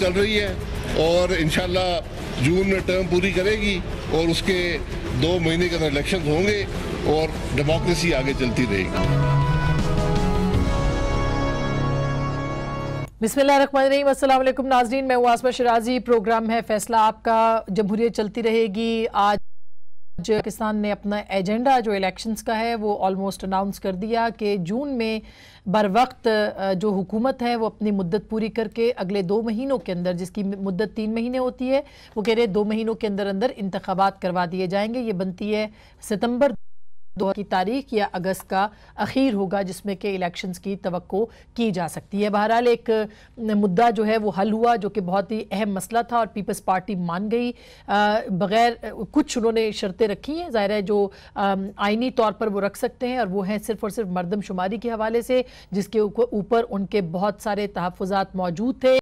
चल रही है और इन जून में टर्म पूरी करेगी और उसके दो महीने के अंदर इलेक्शन होंगे और डेमोक्रेसी आगे चलती रहेगी बिसमीम अल्लाम नाजरीन मैं वासमा शराजी प्रोग्राम है फैसला आपका जमहूरियत चलती रहेगी आज पाकिस्तान ने अपना एजेंडा जो इलेक्शंस का है वो ऑलमोस्ट अनाउंस कर दिया कि जून में बर वक्त जो हुकूमत है वो अपनी मुद्दत पूरी करके अगले दो महीनों के अंदर जिसकी मुद्दत तीन महीने होती है वो कह रहे हैं दो महीनों के अंदर अंदर इंतबात करवा दिए जाएंगे ये बनती है सितंबर दो की तारीख या अगस्त का अखीर होगा जिसमें कि इलेक्शंस की तो की जा सकती है बहरहाल एक मुद्दा जो है वो हल हुआ जो कि बहुत ही अहम मसला था और पीपल्स पार्टी मान गई बगैर कुछ उन्होंने शर्तें रखी हैं ज़ाहिर है जो आइनी तौर पर वो रख सकते हैं और वो हैं सिर्फ और सिर्फ मरदमशुमारी के हवाले से जिसके ऊपर उनके बहुत सारे तहफ़ात मौजूद थे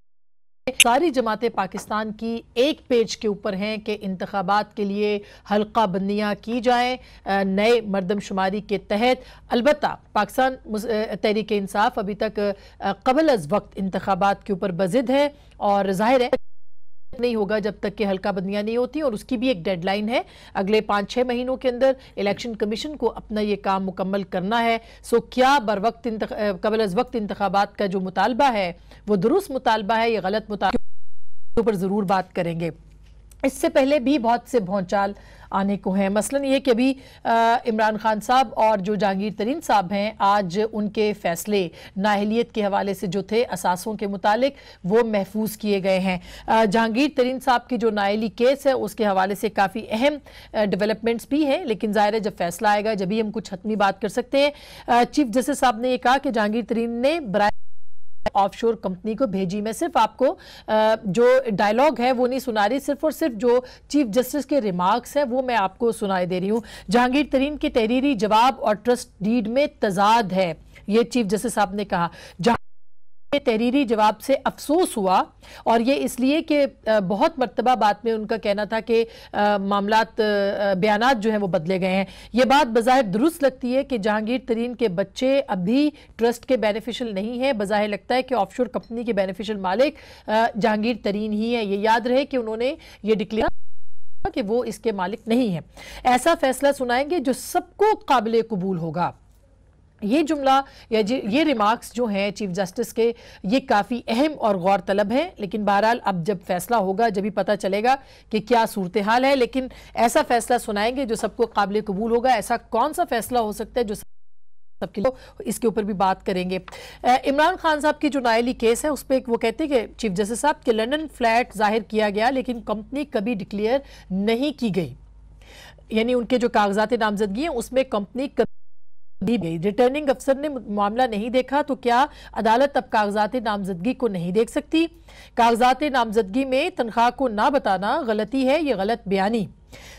सारी जमातें पाकिस्तान की एक पेज के ऊपर हैं कि इंतबात के लिए हल्का बंदियाँ की जाएँ नए मरदमशुमारी के तहत अलबत् पाकिस्तान तहरीक इंसाफ अभी तक कबल अज वक्त इंतबात के ऊपर बजिद है और जाहिर है नहीं होगा जब तक कि हल्का बंदियां नहीं होती और उसकी भी एक डेडलाइन है अगले पांच छह महीनों के अंदर इलेक्शन कमीशन को अपना यह काम मुकम्मल करना है सो क्या बर वक्त कबल अज वक्त इंतबात का जो मुतालबा है वो दुरुस्त मुतालबा है या गलत मुतालबा पर ज़रूर बात करेंगे इससे पहले भी बहुत से भौचाल आने को हैं मसलन ये कि अभी इमरान खान साहब और जो जहांगीर तरीन साहब हैं आज उनके फैसले नाहलीत के हवाले से जो थे असासों के मुतालिक वो महफूज किए गए हैं जहांगीर तरीन साहब की जो नाहली केस है उसके हवाले से काफ़ी अहम डेवलपमेंट्स भी हैं लेकिन ज़ाहिर है जब फैसला आएगा जब भी हम कुछ हतमी बात कर सकते हैं चीफ जस्टिस साहब ने यह कहा कि जहांगीर तरीन ने बरा ऑफशोर कंपनी को भेजी मैं सिर्फ आपको जो डायलॉग है वो नहीं सुना रही सिर्फ और सिर्फ जो चीफ जस्टिस के रिमार्क्स हैं वो मैं आपको सुनाई दे रही हूँ जहांगीर तरीन के तहरीरी जवाब और ट्रस्ट डीड में तजाद है ये चीफ जस्टिस साहब ने कहा तहरीरी जवाब से अफसोस हुआ और ये इसलिए कि बहुत मरतबा बात में उनका कहना था कि मामला बयान जो हैं वो बदले गए हैं ये बात बज़ाहिर दुरुस्त लगती है कि जहांगीर तरीन के बच्चे अभी ट्रस्ट के बेनिफिशियल नहीं हैं बज़ाहिर लगता है कि ऑफशोर कंपनी के बेनिफिशियल मालिक जहांगीर तरीन ही हैं ये याद रहे कि उन्होंने ये डिक्लेयर कि वो इसके मालिक नहीं है ऐसा फैसला सुनाएंगे जो सबको काबिल कबूल होगा ये जुमला या ये रिमार्क्स जो हैं चीफ जस्टिस के ये काफ़ी अहम और गौर तलब हैं लेकिन बहरहाल अब जब फैसला होगा जब ही पता चलेगा कि क्या सूरत हाल है लेकिन ऐसा फैसला सुनाएंगे जो सबको काबिल कबूल होगा ऐसा कौन सा फैसला हो सकता है जो सबके लिए इसके ऊपर भी बात करेंगे इमरान खान साहब की जो नायली केस है उस पर वो कहते हैं कि चीफ जस्टिस साहब के लंडन फ्लैट जाहिर किया गया लेकिन कंपनी कभी डिक्लेयर नहीं की गई यानी उनके जो कागजात नामजदगी हैं उसमें कंपनी कभी दी गई रिटर्निंग अफसर ने मामला नहीं देखा तो क्या अदालत अब कागजात नामजदगी को नहीं देख सकती कागजात नामजदगी में तनख्वाह को ना बताना गलती है ये गलत बयानी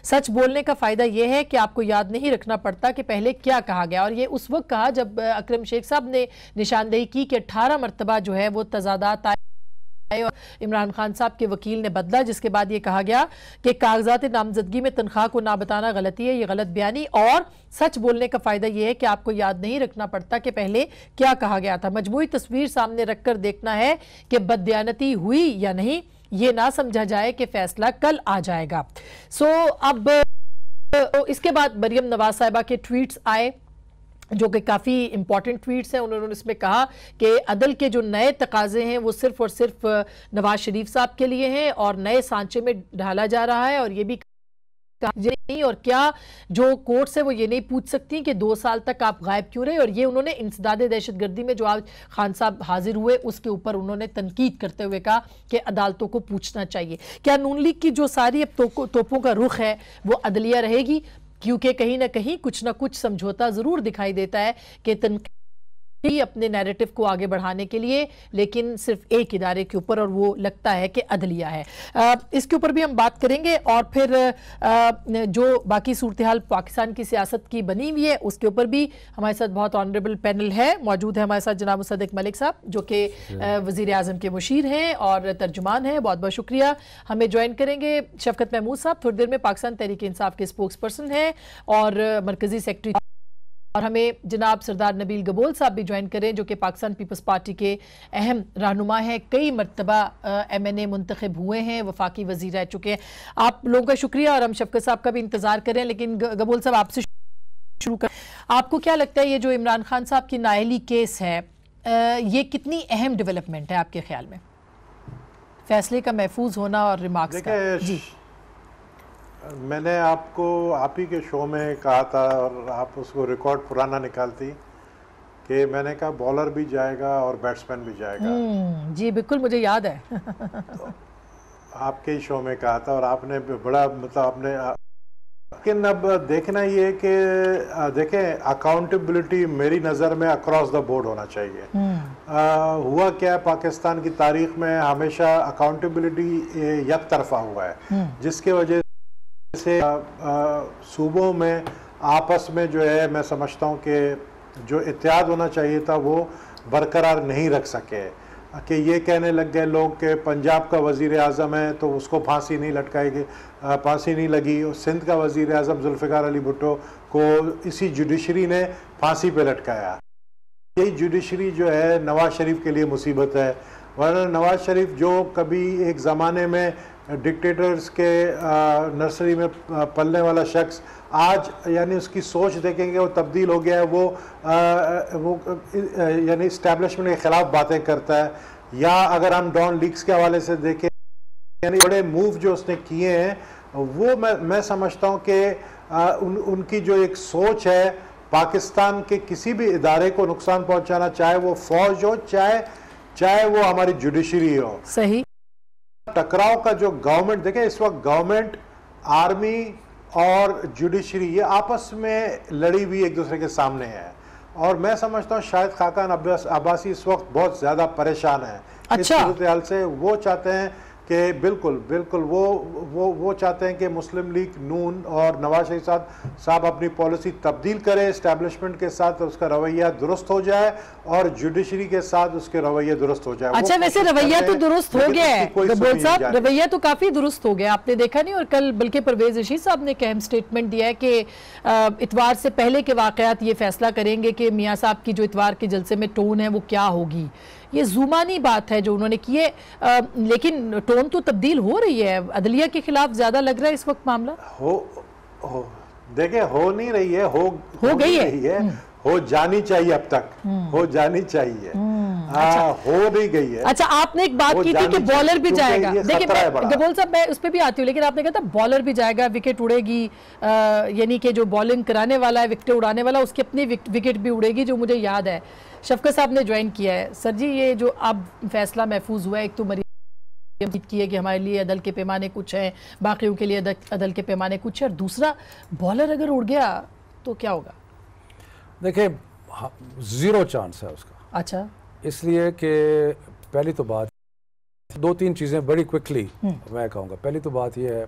सच बोलने का फ़ायदा यह है कि आपको याद नहीं रखना पड़ता कि पहले क्या कहा गया और ये उस वक्त कहा जब अक्रम शेख साहब ने निशानदेही की कि अट्ठारह मरतबा जो है वो तजादात इमरान खान साहब के वकील ने बदला जिसके बाद ये कहा गया कि कागजात नामजदगी में तनख्वाह को ना बताना गलती है ये गलत बयानी और सच बोलने का फ़ायदा यह है कि आपको याद नहीं रखना पड़ता कि पहले क्या कहा गया था मजमू तस्वीर सामने रखकर देखना है कि बदयानती हुई या नहीं ये ना समझा जाए कि फैसला कल आ जाएगा सो अब तो इसके बाद मरियम नवाज साहिबा के ट्वीट्स आए जो कि काफ़ी इम्पॉर्टेंट ट्वीट्स हैं उन्होंने इसमें कहा कि अदल के जो नए तकाजे हैं वो सिर्फ और सिर्फ नवाज शरीफ साहब के लिए हैं और नए सांचे में ढाला जा रहा है और ये भी नहीं और क्या जो कोर्ट्स से वो ये नहीं पूछ सकती कि दो साल तक आप गायब क्यों रहे और ये उन्होंने इंसदाद दहशतगर्दी में जो आज खान साहब हाजिर हुए उसके ऊपर उन्होंने तनकीद करते हुए कहा कि अदालतों को पूछना चाहिए क्या नून लीग की जो सारी अब तो, तोपों का रुख है वो अदलिया रहेगी क्योंकि कहीं ना कहीं कुछ ना कुछ समझौता ज़रूर दिखाई देता है कि तनकी ही अपने नैरेटिव को आगे बढ़ाने के लिए लेकिन सिर्फ एक इदारे के ऊपर और वो लगता है कि अदलिया है इसके ऊपर भी हम बात करेंगे और फिर जो बाकी सूरत हाल पाकिस्तान की सियासत की बनी हुई है उसके ऊपर भी हमारे साथ बहुत ऑनरेबल पैनल है मौजूद है हमारे साथ जनाब सदक मलिक साहब जो कि वजीर अजम के मुशीर हैं और तर्जुमान हैं बहुत बहुत शुक्रिया हमें ज्वाइन करेंगे शफकत महमूद साहब थोड़ी देर में पाकिस्तान तहरीक इंसाफ के स्पोक्स पर्सन हैं और मरकजी सेक्रटरी और हमें जनाब सरदार नबील गबोल साहब भी ज्वाइन करें जो कि पाकिस्तान पीपल्स पार्टी के अहम रहनुमा हैं कई मरतबा एम एन ए मुंतब हुए हैं वफाकी वजीर रह चुके हैं आप लोगों का शुक्रिया और हम शफकत साहब का भी इंतज़ार करें लेकिन गबोल साहब आपसे शुरू कर आपको क्या लगता है ये जो इमरान खान साहब की नायली केस है ये कितनी अहम डेवलपमेंट है आपके ख्याल में फैसले का महफूज होना और रिमार्क्स का जी मैंने आपको आप ही के शो में कहा था और आप उसको रिकॉर्ड पुराना निकालती कि मैंने कहा बॉलर भी जाएगा और बैट्समैन भी जाएगा हम्म, जी बिल्कुल मुझे याद है तो आपके ही शो में कहा था और आपने बड़ा मतलब आपने लेकिन अब देखना ये कि देखें अकाउंटेबिलिटी मेरी नज़र में अक्रॉस द बोर्ड होना चाहिए आ, हम्म। हुआ क्या है पाकिस्तान की तारीख में हमेशा अकाउंटेबिलिटी एक तरफा हुआ है हम्म। जिसके वजह से सूबों में आपस में जो है मैं समझता हूँ कि जो इतिहाद होना चाहिए था वो बरकरार नहीं रख सके कि ये कहने लग गए लोग कि पंजाब का वज़ी अजम है तो उसको फांसी नहीं लटकाएगी फांसी नहीं लगी और सिंध का वज़ी अजम जुल्फ़िकार अली भुट्टो को इसी जुडिशरी ने फांसी पे लटकाया यही जुडिशरी जो है नवाज़ शरीफ के लिए मुसीबत है वरना नवाज़ शरीफ जो कभी एक ज़माने में डिक्टेटर्स के नर्सरी में पलने वाला शख्स आज यानी उसकी सोच देखेंगे वो तब्दील हो गया है वो आ, वो यानी इस्टेब्लिशमेंट के ख़िलाफ़ बातें करता है या अगर हम डॉन लीक्स के हवाले से देखें यानी बड़े मूव जो उसने किए हैं वो मैं मैं समझता हूँ कि उन, उनकी जो एक सोच है पाकिस्तान के किसी भी इदारे को नुकसान पहुँचाना चाहे वो फौज हो चाहे चाहे वो हमारी जुडिशरी हो सही टकराव का जो गवर्नमेंट देखें इस वक्त गवर्नमेंट आर्मी और जुडिशरी ये आपस में लड़ी हुई एक दूसरे के सामने है और मैं समझता हूँ शायद खाकान अब्बासी इस वक्त बहुत ज़्यादा परेशान है अच्छा। इस से वो चाहते हैं कि बिल्कुल बिल्कुल वो वो वो चाहते हैं कि मुस्लिम लीग नून और नवाज शरीफ साहब साहब अपनी पॉलिसी तब्दील करें इस्टेबलिशमेंट के साथ उसका रवैया दुरुस्त हो जाए और जुडिशरी के साथ उसके रवैया दुरुस्त हो जाए अच्छा वैसे तो रवैया तो दुरुस्त हो गया है रवैया तो काफ़ी दुरुस्त हो गया आपने देखा नहीं और कल बल्कि परवेज रशीद साहब ने एक अहम स्टेटमेंट दिया है कि इतवार से पहले के वाक़ात ये फैसला करेंगे कि मियाँ साहब की जो इतवार के जलसे में टोन है वो क्या होगी ये जुमानी बात है जो उन्होंने की है लेकिन टोन तो तब्दील हो रही है अदलिया के खिलाफ ज़्यादा लग रहा है इस वक्त मामला हो हो देखे हो नहीं रही है हो हो गई है, है। हम्म। हो जानी चाहिए अब तक हम्म। हो जानी चाहिए हम्म। आ, अच्छा, हो भी गई है अच्छा आपने एक बात की थी कि बॉलर भी जाएगा देखिए गबोल साहब मैं उस पर भी आती हूँ लेकिन आपने कहा था बॉलर भी जाएगा विकेट उड़ेगी यानी कि जो बॉलिंग कराने वाला है विकेट उड़ाने वाला उसकी अपनी विकेट भी उड़ेगी जो मुझे याद है शफकत साहब ने ज्वाइन किया है सर जी ये जो अब फैसला महफूज हुआ है एक तो मरीज की है कि हमारे लिए अदल के पैमाने कुछ हैं बाकियों के लिए अदल के पैमाने कुछ हैं और दूसरा बॉलर अगर उड़ गया तो क्या होगा देखिए ज़ीरो चांस है उसका अच्छा इसलिए कि पहली तो बात दो तीन चीज़ें बड़ी क्विकली हम्म। मैं कहूँगा पहली तो बात यह है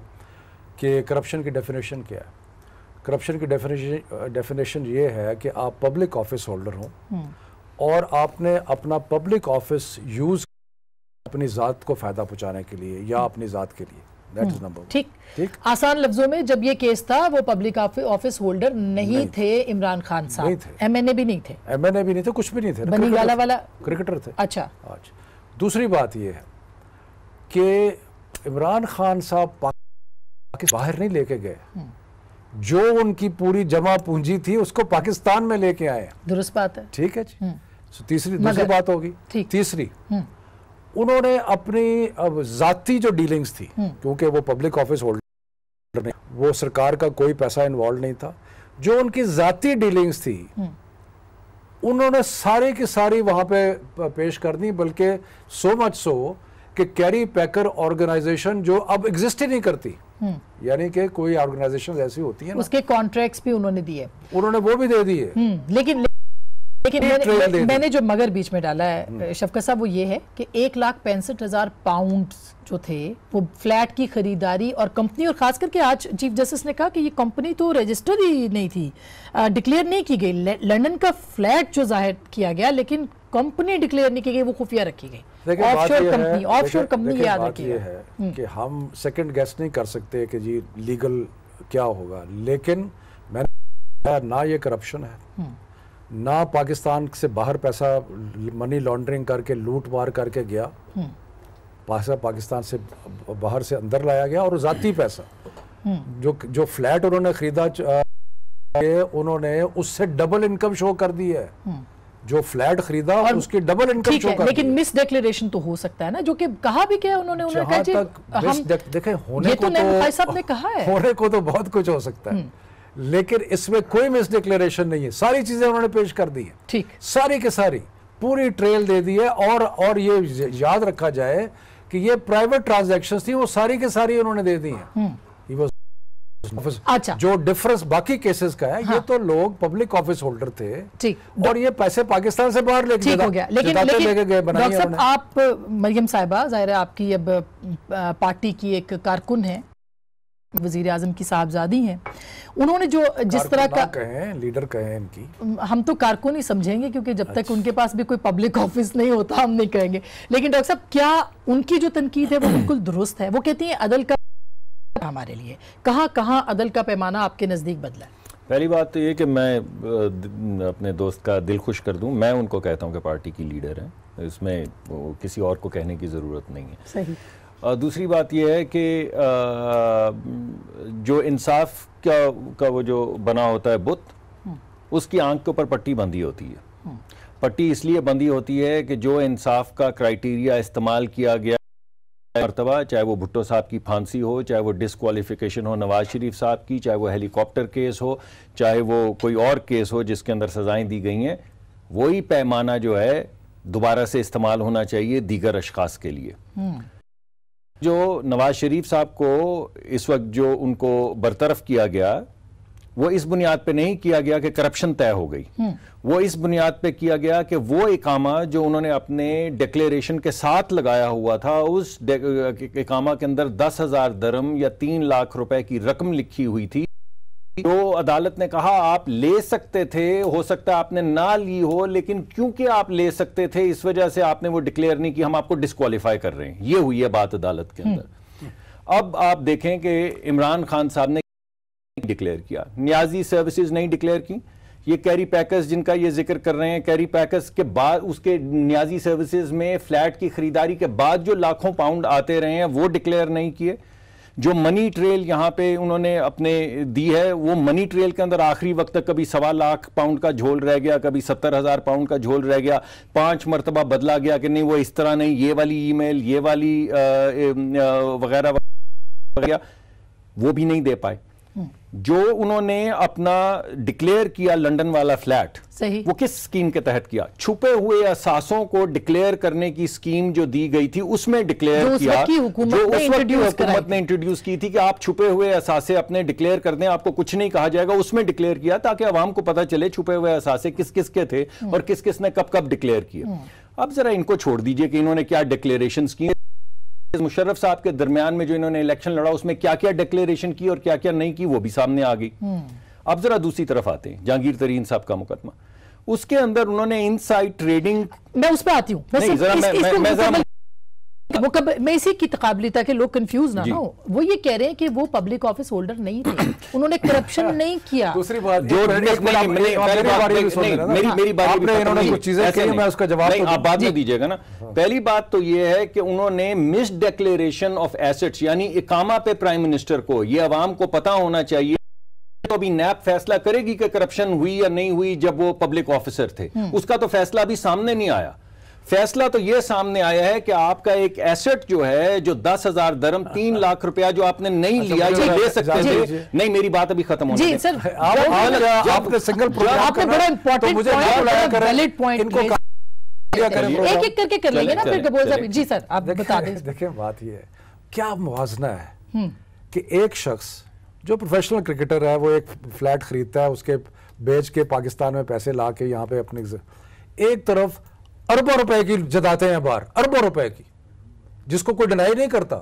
कि करप्शन की डेफिनेशन क्या है करप्शन की डेफिनेशन डेफिनेशन ये है कि आप पब्लिक ऑफिस होल्डर हों हम्म। और आपने अपना पब्लिक ऑफिस यूज़ अपनी ज़ात को फ़ायदा पहुँचाने के लिए या अपनी ज़ात के लिए हम्म, ठीक ठीक आसान लफ्जों में जब ये केस था वो पब्लिक ऑफिस होल्डर नहीं, नहीं थे इमरान खान साहब एमएनए भी नहीं थे एमएनए भी नहीं थे कुछ भी नहीं थे बनी वाला वाला क्रिकेटर थे अच्छा आज दूसरी बात ये है कि इमरान खान साहब पाकिस्तान बाहर नहीं लेके गए हम्म। जो उनकी पूरी जमा पूंजी थी उसको पाकिस्तान में लेके आए दुरुस्त बात है ठीक है जी हम्म। तीसरी दूसरी बात होगी तीसरी हम्म। उन्होंने अपनी अब जाती जो डीलिंग्स थी हम्म। क्योंकि वो पब्लिक ऑफिस होल्डर ने वो सरकार का कोई पैसा इन्वॉल्व नहीं था जो उनकी जाती डीलिंग्स थी हम्म। उन्होंने सारी की सारी वहां पे पेश कर दी बल्कि सो मच सो कि कैरी पैकर ऑर्गेनाइजेशन जो अब एग्जिस्ट ही नहीं करती यानी कि कोई ऑर्गेनाइजेशन ऐसी होती है ना? उसके कॉन्ट्रैक्ट भी उन्होंने दिए उन्होंने वो भी दे दिए लेकिन, लेकिन लेकिन मैंने, मैंने जो मगर बीच में डाला है हम्म। शफकत साहब वो ये है कि एक लाख पैंसठ हज़ार पाउंड जो थे वो फ्लैट की खरीदारी और कंपनी और ख़ास करके आज चीफ जस्टिस ने कहा कि ये कंपनी तो रजिस्टर ही नहीं थी डिक्लेयर नहीं की गई लंदन का फ्लैट जो जाहिर किया गया लेकिन कंपनी डिक्लेयर नहीं की गई वो खुफिया रखी गई ऑफशोर कंपनी कंपनी याद रखी है हम्म। हम सेकेंड गेस्ट नहीं कर सकते जी लीगल क्या होगा लेकिन मैंने ना ये करप्शन है हम्म। ना पाकिस्तान से बाहर पैसा मनी लॉन्ड्रिंग करके लूट मार करके गया हम्म। पैसा पाकिस्तान से बाहर से अंदर लाया गया और ज़ाती पैसा हम्म। जो जो फ्लैट उन्होंने खरीदा उन्होंने उससे डबल इनकम शो कर दी है हम्म। जो फ्लैट खरीदा और उसकी डबल इनकम शो कर लेकिन मिस डिक्लेरेशन तो हो सकता है ना जो कि कहा भी क्या उन्होंने उन्होंने कहा होने को तो, तो होने को तो बहुत कुछ हो सकता है लेकिन इसमें कोई मिस डिक्लेरेशन नहीं है सारी चीजें उन्होंने पेश कर दी है ठीक सारी के सारी पूरी ट्रेल दे दी है और और ये याद रखा जाए कि ये प्राइवेट ट्रांजेक्शन थी वो सारी के सारी उन्होंने दे दी है हम्म। अच्छा जो डिफरेंस बाकी केसेस का है हाँ। ये तो लोग पब्लिक ऑफिस होल्डर थे ठीक और ये पैसे पाकिस्तान से बाहर लेके हो गया लेकिन लेकिन गए आप मरियम साहिबा जाहिर है आपकी अब पार्टी की एक कारकुन है वजीर आजम की साहबजादी हैं उन्होंने जो जिस तरह का कहें लीडर कहें इनकी हम तो कारकुन ही समझेंगे क्योंकि जब अच्छा। तक उनके पास भी कोई पब्लिक ऑफिस नहीं होता हम नहीं कहेंगे लेकिन डॉक्टर साहब क्या उनकी जो तनकीद है वो बिल्कुल दुरुस्त है वो कहती हैं अदल का हमारे लिए कहाँ कहाँ अदल का पैमाना आपके नज़दीक बदला है पहली बात तो ये कि मैं अपने दोस्त का दिल खुश कर दूं मैं उनको कहता हूं कि पार्टी की लीडर है इसमें किसी और को कहने की ज़रूरत नहीं है सही दूसरी बात यह है कि जो इंसाफ का का वो जो बना होता है बुत हम्म। उसकी आंख के ऊपर पट्टी बंधी होती है हम्म। पट्टी इसलिए बंधी होती है कि जो इंसाफ का क्राइटेरिया इस्तेमाल किया गया मरतबा चाहे वो भुट्टो साहब की फांसी हो चाहे वो डिसक्वालिफिकेशन हो नवाज शरीफ साहब की चाहे वो हेलीकॉप्टर केस हो चाहे वो कोई और केस हो जिसके अंदर सजाएं दी गई हैं वही पैमाना जो है दोबारा से इस्तेमाल होना चाहिए दीगर अशखास के लिए हम्म। जो नवाज शरीफ साहब को इस वक्त जो उनको बरतरफ किया गया वो इस बुनियाद पे नहीं किया गया कि करप्शन तय हो गई हम्म। वो इस बुनियाद पे किया गया कि वो इकामा जो उन्होंने अपने डिक्लेरेशन के साथ लगाया हुआ था उस इकामा के अंदर दस हजार दरम या तीन लाख रुपए की रकम लिखी हुई थी जो तो अदालत ने कहा आप ले सकते थे हो सकता है आपने ना ली हो लेकिन क्योंकि आप ले सकते थे इस वजह से आपने वो डिक्लेयर नहीं कि हम आपको डिस्कालीफाई कर रहे हैं ये हुई है बात अदालत के हम्म। अंदर अब आप देखें कि इमरान खान साहब ने डिक्लेयर किया न्याजी सर्विसेज नहीं डिक्लेयर की ये कैरी पैकर्स जिनका ये जिक्र कर रहे हैं कैरी पैकर्स के बाद उसके न्याजी सर्विसेज में फ्लैट की खरीदारी के बाद जो लाखों पाउंड आते रहे हैं वो डिक्लेयर नहीं किए जो मनी ट्रेल यहाँ पे उन्होंने अपने दी है वो मनी ट्रेल के अंदर आखिरी वक्त तक कभी सवा लाख पाउंड का झोल रह गया कभी सत्तर हज़ार पाउंड का झोल रह गया पांच मरतबा बदला गया कि नहीं वो इस तरह नहीं ये वाली ईमेल ये वाली वगैरह वगैरह वो भी नहीं दे पाए जो उन्होंने अपना डिक्लेयर किया लंदन वाला फ्लैट सही वो किस स्कीम के तहत किया छुपे हुए असासों को डिक्लेयर करने की स्कीम जो दी गई थी उसमें डिक्लेयर किया जो उस वक्त की हुकूमत ने इंट्रोड्यूस की थी कि आप छुपे हुए असासे अपने डिक्लेयर कर दें आपको कुछ नहीं कहा जाएगा उसमें डिक्लेयर किया ताकि आवाम को पता चले छुपे हुए असासे किस किस के थे और किस किस ने कब कब डिक्लेयर किए हम्म। अब जरा इनको छोड़ दीजिए कि इन्होंने क्या डिक्लेरेशन किए मुशर्रफ साहब के दरमियान में जो इन्होंने इलेक्शन लड़ा उसमें क्या क्या डिक्लेरेशन की और क्या क्या नहीं की वो भी सामने आ गई अब जरा दूसरी तरफ आते हैं जहांगीर तरीन साहब का मुकदमा उसके अंदर उन्होंने साइड ट्रेडिंग मैं उस पर आती हूँ वो कब मैं इसी की तकाबली ताकि लोग कंफ्यूज ना हो वो ये कह रहे हैं कि वो पब्लिक ऑफिस होल्डर नहीं थे उन्होंने करप्शन अच्छा। नहीं किया दूसरी बात जो उसका जवाब तो आप बात नहीं दीजिएगा ना हाँ। पहली बात तो ये है कि उन्होंने मिस डिक्लेरेशन ऑफ एसेट्स यानी इकामा पे प्राइम मिनिस्टर को ये अवाम को पता होना चाहिए तो अभी नैप फैसला करेगी कि करप्शन हुई या नहीं हुई जब वो पब्लिक ऑफिसर थे हम्म। उसका तो फैसला अभी सामने नहीं आया फैसला तो यह सामने आया है कि आपका एक एसेट जो है जो दस हजार दरम तीन अच्छा। लाख रुपया जो आपने नहीं अच्छा, लिया ये ले सकते थे नहीं मेरी बात अभी खत्म होने जी सर आपने सिंगल आपने बड़ा इंपॉर्टेंट एक एक करके कर लेंगे ना फिर जी सर आप बता दें देखिए बात ये है क्या मुआजना है हम्म। कि एक शख्स जो प्रोफेशनल क्रिकेटर है वो एक फ्लैट खरीदता है उसके बेच के पाकिस्तान में पैसे ला के यहाँ पे अपनी एक तरफ अरबों रुपए की जताते हैं बाहर अरबों रुपए की जिसको कोई डिनाई नहीं करता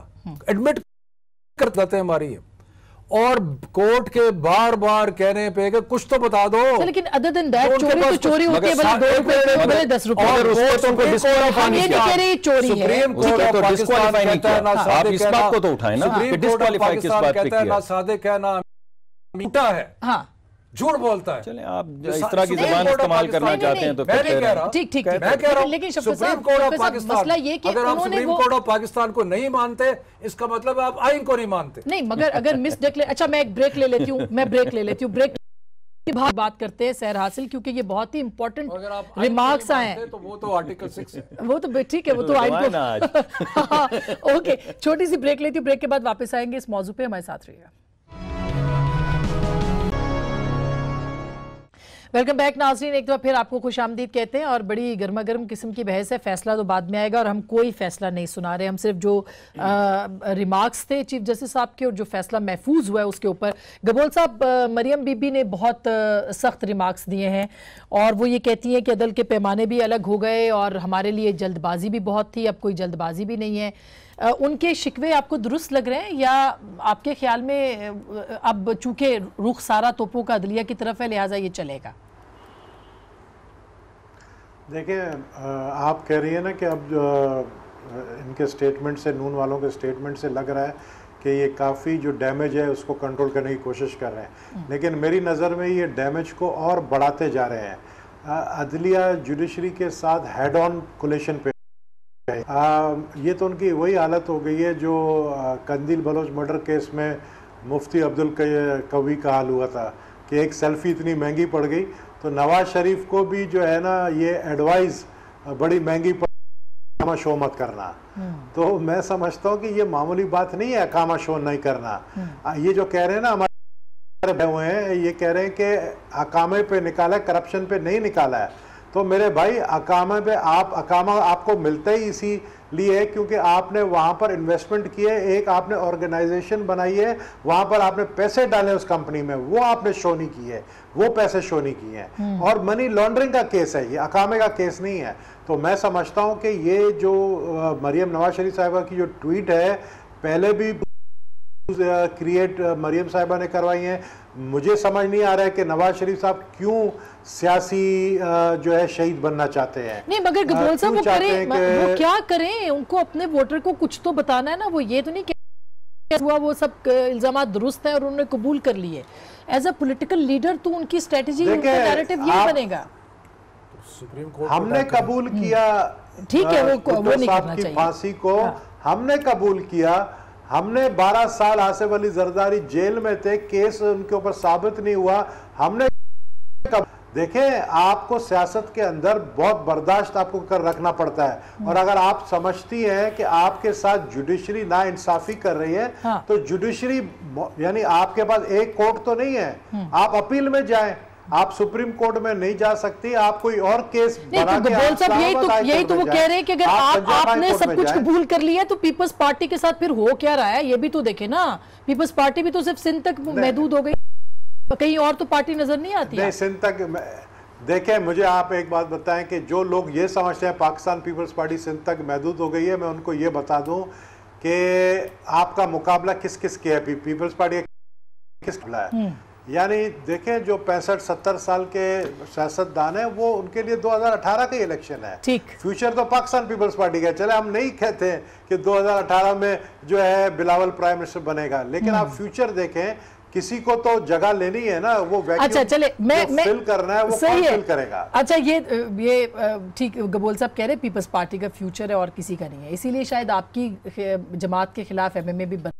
एडमिट हम्म। कर जाते हैं हमारी है। और कोर्ट के बार बार कहने पे कि कुछ तो बता दो अच्छा, लेकिन अदर देन दैट चोरी तो चोरी होती है भले दो रुपए भले दस रुपए और उसको तो उनको डिस्क्वालीफाई नहीं कह रही चोरी है सुप्रीम कोर्ट तो डिस्क्वालीफाई नहीं आप इस बात को तो उठाएं ना कि डिस्क्वालीफाई किस बात पे किया ना है मीठा है हां झूठ बोलता है चले आप इस तरह की जबान इस्तेमाल करना चाहते हैं तो मैं कह रहा ठीक ठीक मैं कह रहा हूँ लेकिन सुप्रीम कोर्ट ऑफ पाकिस्तान मसला ये अगर आप सुप्रीम कोर्ट ऑफ पाकिस्तान को नहीं मानते इसका मतलब आप आईन को नहीं मानते नहीं मगर अगर मिस डेक्ले अच्छा मैं एक ब्रेक ले लेती हूँ मैं ब्रेक ले लेती हूँ ब्रेक भाग बात करते हैं सैर हासिल क्योंकि ये बहुत ही इंपॉर्टेंट रिमार्क्स आए हैं तो वो तो, तो ठीक है वो तो आई ओके हाँ, हाँ, छोटी सी ब्रेक लेती हूँ ब्रेक के बाद वापस आएंगे इस मौजू पे हमारे साथ रहिएगा वेलकम बैक नाजरीन एक बार तो फिर आपको खुश आमदीद कहते हैं और बड़ी गर्मा गर्म किस्म की बहस है फैसला तो बाद में आएगा और हम कोई फैसला नहीं सुना रहे हम सिर्फ जो रिमार्क्स थे चीफ जस्टिस साहब के और जो फैसला महफूज हुआ है उसके ऊपर गबोल साहब मरियम बीबी ने बहुत सख्त रिमार्क्स दिए हैं और वो ये कहती हैं कि अदल के पैमाने भी अलग हो गए और हमारे लिए जल्दबाजी भी बहुत थी अब कोई जल्दबाजी भी नहीं है उनके शिकवे आपको दुरुस्त लग रहे हैं या आपके ख्याल में अब चूंकि रुख सारा तोपों का अदलिया की तरफ है लिहाजा ये चलेगा देखिए आप कह रही है ना कि अब इनके स्टेटमेंट से नून वालों के स्टेटमेंट से लग रहा है कि ये काफ़ी जो डैमेज है उसको कंट्रोल करने की कोशिश कर रहे हैं हम्म। लेकिन मेरी नज़र में ये डैमेज को और बढ़ाते जा रहे हैं अदलिया जुडिशरी के साथ हेड ऑन कोलेशन पे है आ, ये तो उनकी वही हालत हो गई है जो कंदील बलोच मर्डर केस में मुफ्ती अब्दुल कवी का हाल हुआ था कि एक सेल्फी इतनी महंगी पड़ गई तो नवाज शरीफ को भी जो है ना ये एडवाइस बड़ी महंगी पड़ा शो मत करना हम्म। तो मैं समझता हूँ कि ये मामूली बात नहीं है अकामा शो नहीं करना हम्म। ये जो कह रहे हैं ना हमारे हुए हैं ये कह रहे हैं कि अकामे पे निकाला करप्शन पे नहीं निकाला है तो मेरे भाई अकामे पे आप अकामा आपको मिलते ही इसी लिए क्योंकि आपने वहाँ पर इन्वेस्टमेंट किए एक आपने ऑर्गेनाइजेशन बनाई है वहाँ पर आपने पैसे डाले उस कंपनी में वो आपने शो नहीं की है वो पैसे शो नहीं किए हैं हम्म। और मनी लॉन्ड्रिंग का केस है ये अकामे का केस नहीं है तो मैं समझता हूँ कि ये जो मरियम नवाज शरीफ साहबा की जो ट्वीट है पहले भी क्रिएट मरियम साहिबा ने करवाई हैं मुझे समझ नहीं आ रहा है कि नवाज शरीफ साहब क्यों सियासी uh, जो है शहीद बनना चाहते हैं नहीं मगर गबोल uh, वो करें वो क्या करें उनको अपने वोटर को कुछ तो बताना है ना वो ये तो नहीं हुआ वो सब uh, इल्जाम दुरुस्त है और उन्होंने कबूल कर लिए एज अ पोलिटिकल लीडर तो उनकी स्ट्रेटेजी बनेगा हमने कबूल किया ठीक है वो वो नहीं करना चाहिए फांसी को हाँ। हमने कबूल किया हमने 12 साल आसिफ अली जरदारी जेल में थे केस उनके ऊपर साबित नहीं हुआ हमने देखें आपको सियासत के अंदर बहुत बर्दाश्त आपको कर रखना पड़ता है हम्म। और अगर आप समझती हैं कि आपके साथ जुडिशरी ना इंसाफी कर रही है हाँ। तो जुडिशरी यानी आपके पास एक कोर्ट तो नहीं है हम्म। आप अपील में जाएं आप सुप्रीम कोर्ट में नहीं जा सकती आप कोई और केस तो यही तो यही तो वो कह रहे हैं कि अगर आप आपने सब कुछ कबूल कर लिया तो पीपल्स पार्टी के साथ फिर हो क्या रहा है ये भी तो देखे ना पीपल्स पार्टी भी तो सिर्फ सिंध तक महदूद हो गई कहीं और तो पार्टी नजर नहीं आती नहीं सिंध तक देखे मुझे आप एक बात बताएं कि जो लोग ये समझते हैं पाकिस्तान पीपल्स पार्टी सिंध तक महदूद हो गई है मैं उनको ये बता दूं कि आपका मुकाबला किस किस के है पीपल्स पार्टी किस है यानी देखें जो पैंसठ सत्तर साल के सियासतदान है वो उनके लिए 2018 का इलेक्शन है ठीक फ्यूचर तो पाकिस्तान पीपल्स पार्टी का चले हम नहीं कहते हैं कि 2018 में जो है बिलावल प्राइम मिनिस्टर बनेगा लेकिन आप फ्यूचर हम्म। देखें किसी को तो जगह लेनी है ना वो अच्छा चले मैं मैं फिल करना है वो सही है। फिल करेगा अच्छा ये ये ठीक गबोल साहब कह रहे पीपल्स पार्टी का फ्यूचर है और किसी का नहीं है इसीलिए शायद आपकी जमात के खिलाफ एमएमए भी बन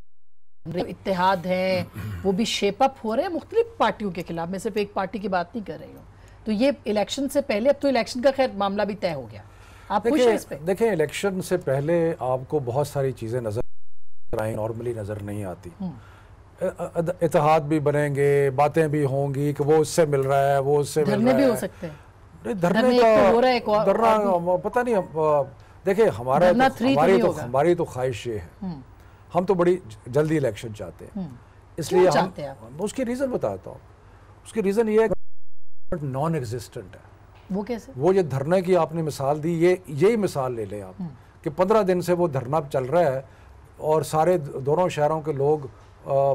इतिहाद है वो भी शेप अप हो रहे हैं मुख्तलिफ पार्टियों के खिलाफ मैं सिर्फ एक पार्टी की बात नहीं कर रही हूँ तो ये इलेक्शन से पहले अब तो इलेक्शन का खैर मामला भी तय हो गया आप खुश हैं इस देखिए इलेक्शन से पहले आपको बहुत सारी चीज़ें नज़र आई नॉर्मली नज़र नहीं आती हम्म। इतिहाद भी बनेंगे बातें भी होंगी कि वो उससे मिल रहा है वो उससे मिल रहा है भी हो सकते हैं धरने का तो धरना पता नहीं देखिए हमारा तो तो हमारी तो हमारी तो ख्वाहिश ये है हम्म। हम तो बड़ी जल्दी इलेक्शन चाहते हैं हम्म। इसलिए हम, हम उसकी रीज़न बताता हूँ उसकी रीज़न ये है नॉन एग्जिस्टेंट है वो कैसे वो ये धरने की आपने मिसाल दी ये यही मिसाल ले लें आप हम्म। कि पंद्रह दिन से वो धरना चल रहा है और सारे दोनों शहरों के लोग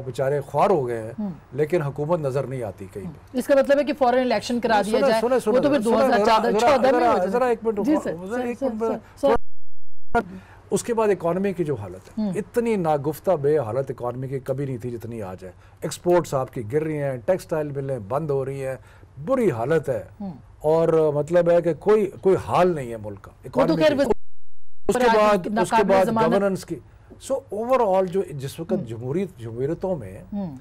बेचारे ख्वार हो गए हैं हम्म। लेकिन हुकूमत नजर नहीं आती कहीं पे इसका मतलब है कि फॉरेन इलेक्शन करा दिया जाए सुने, सुने, वो तो फिर 2014 में जरा एक मिनट उसके बाद इकॉनमी की जो हालत है हम्म। इतनी नागुफ्ता बे हालत इकॉनमी की कभी नहीं थी जितनी आज है एक्सपोर्ट्स आपकी गिर रही हैं टेक्सटाइल मिलें बंद हो रही हैं बुरी हालत है हम्म। और मतलब है कि कोई कोई हाल नहीं है मुल्क का तो उसके बाद उसके बाद गवर्नेंस की सो ओवरऑल जो जिस वक्त हम्म। जमहूरी जमहूरतों में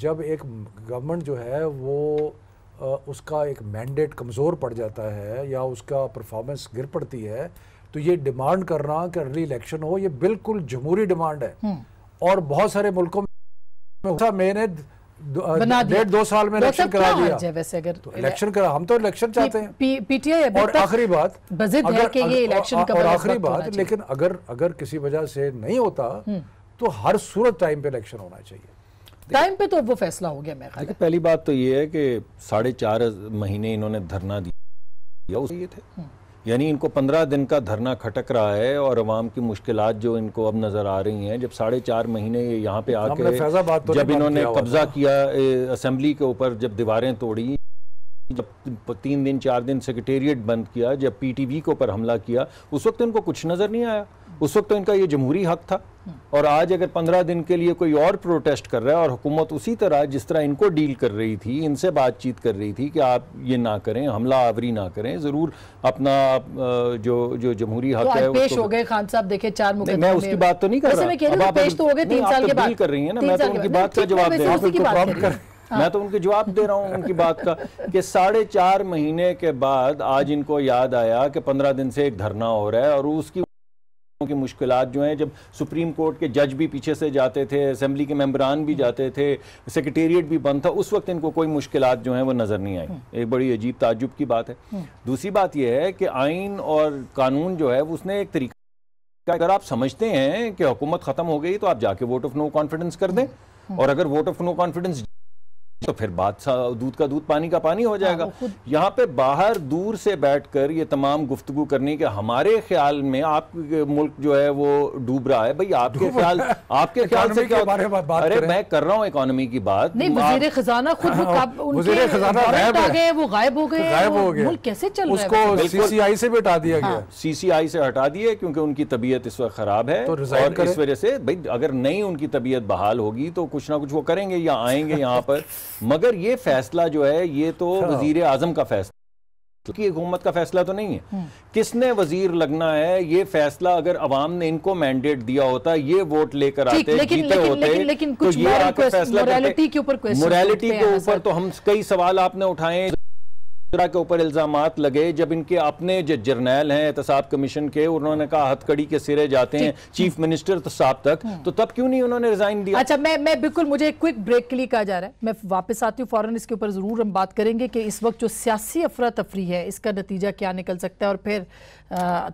जब एक गवर्नमेंट जो है वो उसका एक मैंडेट कमज़ोर पड़ जाता है या उसका परफॉर्मेंस गिर पड़ती है तो ये डिमांड करना कि अर्ली इलेक्शन हो ये बिल्कुल जमहूरी डिमांड है हम्म। और बहुत सारे मुल्कों में मैंने डेढ़ दो साल में इलेक्शन करा दिया वैसे अगर तो इलेक्शन करा हम तो इलेक्शन चाहते हैं पीटीआई और आखिरी बात इलेक्शन और आखिरी बात लेकिन अगर अगर किसी वजह से नहीं होता हम्म। तो हर सूरत टाइम पे इलेक्शन होना चाहिए टाइम पे तो वो फैसला हो गया मेरा पहली बात तो ये है कि साढ़े चार महीने इन्होंने धरना दिया ये थे हम्म। यानी इनको पंद्रह दिन का धरना खटक रहा है और अवाम की मुश्किल जो इनको अब नज़र आ रही हैं जब साढ़े चार महीने ये यहाँ पे आके तो जब इन्होंने कब्जा किया असम्बली के ऊपर जब दीवारें तोड़ी जब तीन दिन चार दिन सेक्रेटेरिएट बंद किया जब पीटीबी के ऊपर हमला किया उस वक्त इनको कुछ नज़र नहीं आया उस वक्त तो इनका ये जमहूरी हक था और आज अगर पंद्रह दिन के लिए कोई और प्रोटेस्ट कर रहा है और हुकूमत उसी तरह जिस तरह इनको डील कर रही थी इनसे बातचीत कर रही थी कि आप ये ना करें हमला आवरी ना करें ज़रूर अपना जो जो जमहूरी हक तो है पेश हो गए खान साहब देखे चार मैं उसकी बात तो नहीं कर रहा हूँ डील तो तो कर रही है ना मैं तो उनकी बात का जवाब दे रहा हूँ हाँ। मैं तो उनके जवाब दे रहा हूं उनकी बात का कि साढ़े चार महीने के बाद आज इनको याद आया कि पंद्रह दिन से एक धरना हो रहा है और उसकी की मुश्किल जो हैं जब सुप्रीम कोर्ट के जज भी पीछे से जाते थे असम्बली के मेम्बरान भी जाते थे सेक्रेटेरिएट भी बंद था उस वक्त इनको कोई मुश्किल जो हैं वो नज़र नहीं आई हम्म। एक बड़ी अजीब ताजुब की बात है हम्म। दूसरी बात यह है कि आइन और कानून जो है उसने एक तरीका अगर आप समझते हैं कि हुकूमत ख़त्म हो गई तो आप जाके वोट ऑफ नो कॉन्फिडेंस कर दें हम्म। और अगर वोट ऑफ नो कॉन्फिडेंस तो फिर बादशाह दूध का दूध पानी का पानी हो हाँ, जाएगा यहाँ पे बाहर दूर से बैठकर ये तमाम गुफ्तगु करने के हमारे ख्याल में आप मुल्क जो है वो डूब रहा है भाई आपके ख्याल आपके ख्याल से क्या बारे बात अरे मैं कर रहा हूँ इकोनॉमी की बात नहीं वजीर खजाना खुद हाँ, वो गायब हो गए गायब हो गए कैसे चल उसको सीसीआई से भी हटा दिया हाँ, गया सीसीआई से हटा दिए क्योंकि उनकी तबीयत इस वक्त खराब है तो और इस वजह से भाई अगर नहीं उनकी तबीयत बहाल होगी तो कुछ ना कुछ वो करेंगे या आएंगे यहाँ पर मगर ये फैसला जो है ये तो हाँ। वजीर आजम का फैसला की हुकूमत का फैसला तो नहीं है हम्म। किसने वजीर लगना है ये फैसला अगर अवाम ने इनको मैंडेट दिया होता ये वोट लेकर आते लेकिन, जीते लेकिन, होते लेकिन, लेकिन कुछ तो ये फैसला मोरालिटी के ऊपर मोरालिटी के ऊपर तो हम कई सवाल आपने उठाए के ऊपर इल्ज़ाम लगे जब इनके अपने जो जर्नैल हैं एहतसाब कमीशन के उन्होंने कहा हथकड़ी के सिरे जाते हैं चीफ मिनिस्टर साहब तक हाँ। तो तब क्यों नहीं उन्होंने रिजाइन दिया अच्छा मैं मैं बिल्कुल मुझे क्विक ब्रेक के लिए कहा जा रहा है मैं वापस आती हूँ फॉरन इसके ऊपर ज़रूर हम बात करेंगे कि इस वक्त जो सियासी अफरा तफरी है इसका नतीजा क्या निकल सकता है और फिर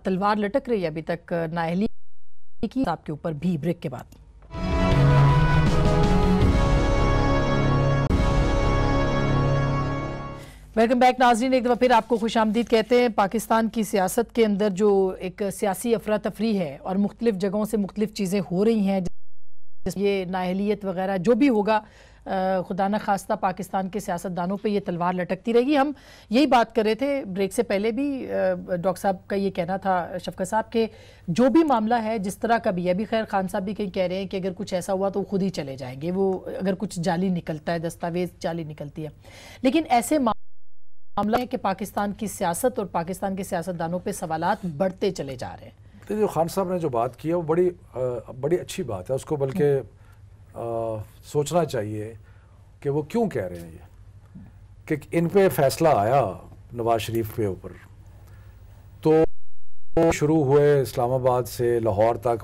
तलवार लटक रही है अभी तक नाहली की आपके ऊपर भी ब्रेक के बाद वेलकम बैक नाजरीन एक दफ़ा फिर आपको खुश आमदीद कहते हैं पाकिस्तान की सियासत के अंदर जो एक सियासी अफरा तफरी है और मुख्तलिफ जगहों से मुख्तलिफ चीज़ें हो रही हैं ये नाहलीत वगैरह जो भी होगा खुदा न खास्ता पाकिस्तान के सियासतदानों पर यह तलवार लटकती रहेगी हम यही बात कर रहे थे ब्रेक से पहले भी डॉक्टर साहब का ये कहना था शफकत साहब के जो भी मामला है जिस तरह का भी अभी खैर खान साहब भी कहीं कह रहे हैं कि अगर कुछ ऐसा हुआ तो खुद ही चले जाएंगे वो अगर कुछ जाली निकलता है दस्तावेज जाली निकलती है लेकिन ऐसे मामला है कि पाकिस्तान की सियासत और पाकिस्तान के सियासतदानों पर सवाल बढ़ते चले जा रहे हैं देखिए खान साहब ने जो बात की है वो बड़ी आ, बड़ी अच्छी बात है उसको बल्कि सोचना चाहिए कि वो क्यों कह रहे हैं ये कि इन पे फैसला आया नवाज शरीफ के ऊपर तो शुरू हुए इस्लामाबाद से लाहौर तक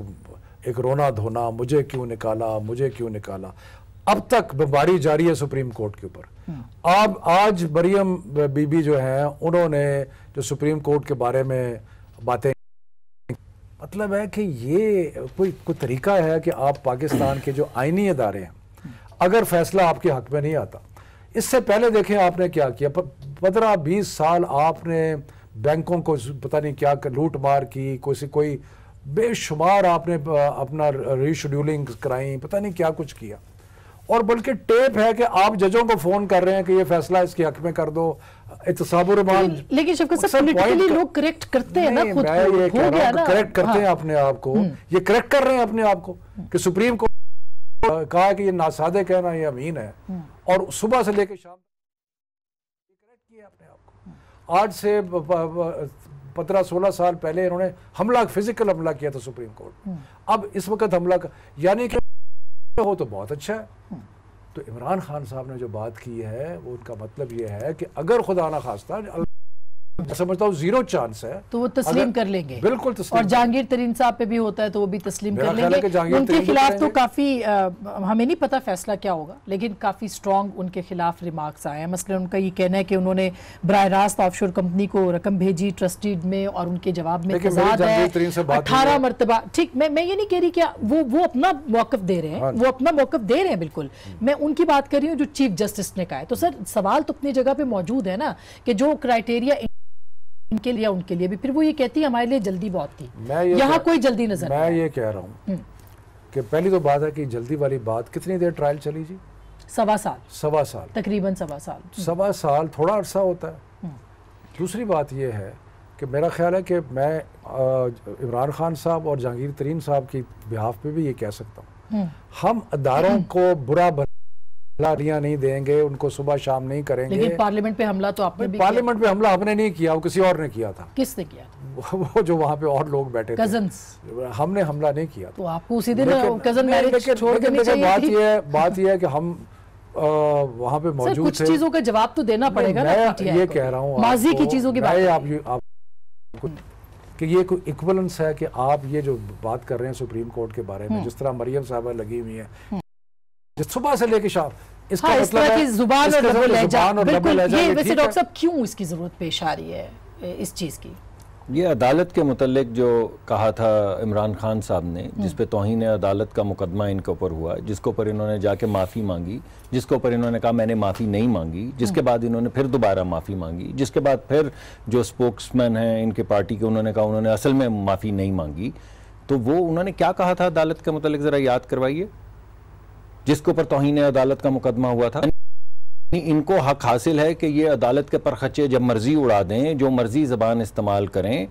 एक रोना धोना मुझे क्यों निकाला मुझे क्यों निकाला अब तक बमबारी जारी है सुप्रीम कोर्ट के ऊपर अब आज मरियम बीबी जो हैं उन्होंने जो सुप्रीम कोर्ट के बारे में बातें मतलब है कि ये कोई कोई तरीका है कि आप पाकिस्तान के जो आइनी अदारे हैं अगर फैसला आपके हक में नहीं आता इससे पहले देखें आपने क्या किया पंद्रह बीस साल आपने बैंकों को पता नहीं क्या लूट मार की कोई कोई बेशुमार आपने अपना रीशेड्यूलिंग कराई पता नहीं क्या कुछ किया और बल्कि टेप है कि आप जजों को फोन कर रहे हैं कि ये फैसला इसके हक में कर दो लेकिन पॉलिटिकली लोग करेक्ट करते हैं ना खुद को ये कह रहा हूँ करेक्ट करते हैं हाँ। अपने आप को हम्म। ये करेक्ट कर रहे हैं अपने आप को कि सुप्रीम कोर्ट कहा कि ये नासादे कहना ये अमीन है हम्म। और सुबह से लेकर शाम करेक्ट किया अपने आप को आज से पंद्रह सोलह साल पहले इन्होंने हमला फिजिकल हमला किया था सुप्रीम कोर्ट हम्म। अब इस वक्त हमला यानी कि पे हो तो बहुत अच्छा है हम्म। तो इमरान खान साहब ने जो बात की है वो उनका मतलब ये है कि अगर खुदा ना खास्ता समझता हूँ जीरो चांस है तो वो तस्लीम कर लेंगे बिल्कुल और जहांगीर तरीन साहब पे भी होता है तो वो भी तस्लीम कर लेंगे उनके खिलाफ तो काफी आ, हमें नहीं पता फैसला क्या होगा लेकिन काफी स्ट्रॉन्ग उनके खिलाफ रिमार्क्स आए हैं मसलन उनका ये कहना है कि उन्होंने बरह रास्त ऑफ कंपनी को रकम भेजी ट्रस्टीड में और उनके जवाब में अठारह मरतबा ठीक मैं मैं ये नहीं कह रही क्या वो वो अपना मौकफ दे रहे हैं हाँ वो अपना मौकफ दे रहे हैं बिल्कुल हम्म। मैं उनकी बात कर रही हूँ जो चीफ जस्टिस ने कहा है तो सर सवाल तो अपनी जगह पे मौजूद है ना कि जो क्राइटेरिया इनके लिए उनके लिए भी फिर वो ये कहती है हमारे लिए जल्दी बहुत थी मैं ये यहाँ कोई जल्दी नजर मैं ये कह रहा हूँ हम्म। कि पहली तो बात है कि जल्दी वाली बात कितनी देर ट्रायल चली जी सवा साल सवा साल तकरीबन सवा साल हम्म। सवा साल थोड़ा अरसा होता है हम्म। दूसरी बात यह है कि मेरा ख्याल है कि मैं इमरान खान साहब और जहांगीर तरीन साहब की बिहाफ पे भी ये कह सकता हूँ हम अदारों को बुरा बना हमला नहीं देंगे उनको सुबह शाम नहीं करेंगे लेकिन पार्लियामेंट पे हमला तो आपने भी पार्लियामेंट पे हमला हमने नहीं किया वो किसी और ने किया था किसने किया था वो जो वहाँ पे और लोग बैठे कजन्स हमने हमला नहीं किया तो आपको उसी दिन कजन मैरिज बात बात यह है कि हम वहाँ पे मौजूद कुछ चीजों का जवाब तो देना पड़ेगा मैं ये कह रहा हूँ माजी की चीजों की बात कि ये कोई इक्वलेंस है कि आप ये जो बात कर रहे हैं सुप्रीम कोर्ट के बारे में हम्म। जिस तरह मरियम साहबा लगी हुई है सुबह से लेके शाम इसका हाँ, मतलब इस है, की जुबान और लबो और बिल्कुल ये वैसे डॉक्टर साहब क्यों इसकी ज़रूरत पेश आ रही है इस चीज़ की ये अदालत के मतलब जो कहा था इमरान खान साहब ने हम्म। जिस पे तोहन अदालत का मुकदमा इनके ऊपर हुआ जिसके ऊपर इन्होंने जाके माफ़ी मांगी जिसके ऊपर इन्होंने कहा मैंने माफ़ी नहीं मांगी जिसके हम्म। बाद इन्होंने फिर दोबारा माफ़ी मांगी जिसके बाद फिर जो स्पोक्समैन हैं इनके पार्टी के उन्होंने कहा उन्होंने असल में माफ़ी नहीं मांगी तो वो उन्होंने क्या कहा था अदालत के मतलब ज़रा याद करवाइए जिसके ऊपर तोहन अदालत का मुकदमा हुआ था इनको हक हासिल है कि ये अदालत के खचे जब मर्जी उड़ा दें जो मर्जी जबान इस्तेमाल करें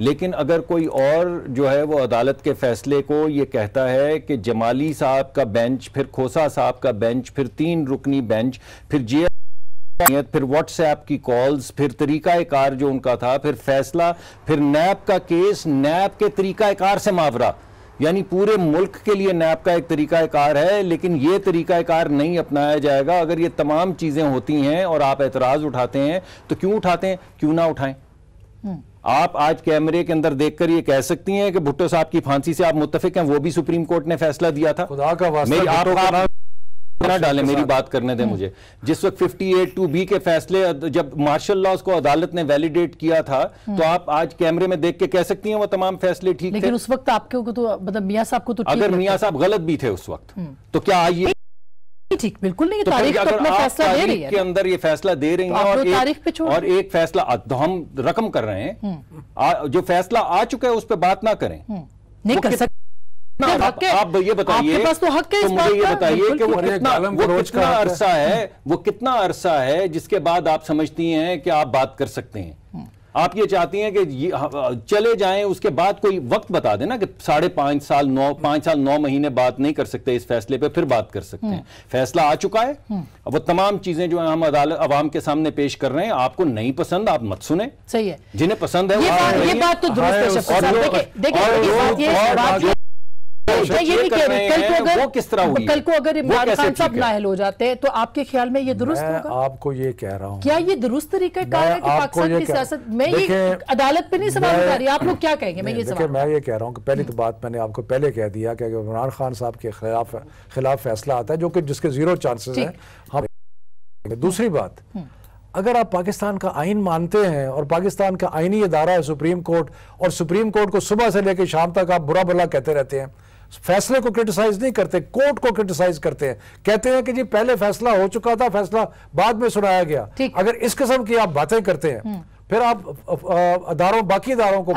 लेकिन अगर कोई और जो है वो अदालत के फैसले को ये कहता है कि जमाली साहब का बेंच फिर खोसा साहब का बेंच फिर तीन रुकनी बेंच फिर जे नियत फिर व्हाट्सएप की कॉल्स फिर तरीक़ाकार जो उनका था फिर फैसला फिर नैब का केस नैब के तरीक़ाकार से मावरा यानी पूरे मुल्क के लिए नैब का एक तरीक़ाकार है लेकिन ये तरीक़ाकार नहीं अपनाया जाएगा अगर ये तमाम चीज़ें होती हैं और आप एतराज़ उठाते हैं तो क्यों उठाते हैं क्यों ना उठाएं हम्म। आप आज कैमरे के अंदर देखकर ये कह सकती हैं कि भुट्टो साहब की फांसी से आप मुतफिक हैं वो भी सुप्रीम कोर्ट ने फैसला दिया था खुदा का वास्ता ना डालें मेरी बात करने दें हम्म। मुझे जिस वक्त फिफ्टी एट टू बी के फैसले जब मार्शल लॉ को अदालत ने वैलिडेट किया था हम्म। तो आप आज कैमरे में देख के कह सकती हैं वो तमाम फैसले ठीक लेकिन उस वक्त आपके तो मतलब मियाँ साहब को तो अगर मियाँ साहब गलत भी थे उस वक्त हम्म। तो क्या आइए ठीक बिल्कुल नहीं तो तारीख तो अपना फैसला दे रही है के अंदर ये फैसला दे रही तो है और तो एक, तारीख पे और एक फैसला तो हम रकम कर रहे हैं आ, जो फैसला आ चुका है उस पर बात ना करें नहीं कर सकते कितना हक है आप ये बताइए तो हक है तो मुझे ये बताइए कि वो कितना अरसा है वो कितना अरसा है जिसके बाद आप समझती हैं कि आप बात कर सकते हैं हम्म। आप ये चाहती हैं कि हाँ, चले जाएं उसके बाद कोई वक्त बता देना कि साढ़े पांच साल नौ पांच साल नौ महीने बात नहीं कर सकते इस फैसले पे फिर बात कर सकते हम्म। हैं फैसला आ चुका है हम्म। वो तमाम चीजें जो हम अदालत अवाम के सामने पेश कर रहे हैं आपको नहीं पसंद आप मत सुने सही है जिन्हें पसंद है कल को अगर किस तरह कल को अगर इमरान खान साहब नाहल हो जाते हैं तो आपके ख्याल में ये दुरुस्त होगा आपको ये कह रहा हूँ क्या ये दुरुस्त तरीका है पाकिस्तान की सियासत ये अदालत पे नहीं सवाल उठा रही आप लोग क्या कहेंगे मैं ये मैं ये कह रहा हूँ पहली तो बात मैंने आपको पहले कह दिया कि इमरान खान साहब के खिलाफ खिलाफ फैसला आता है जो कि जिसके जीरो चांसेस है दूसरी बात हम्म। अगर आप पाकिस्तान का आइन मानते हैं और पाकिस्तान का आइनी अदारा है सुप्रीम कोर्ट और सुप्रीम कोर्ट को सुबह से लेकर शाम तक आप बुरा भला कहते रहते हैं फैसले को क्रिटिसाइज नहीं करते कोर्ट को क्रिटिसाइज करते हैं कहते हैं कि जी पहले फैसला हो चुका था फैसला बाद में सुनाया गया अगर इस किस्म की आप बातें करते हैं हम्म। फिर आप अदारों बाकी अदारों को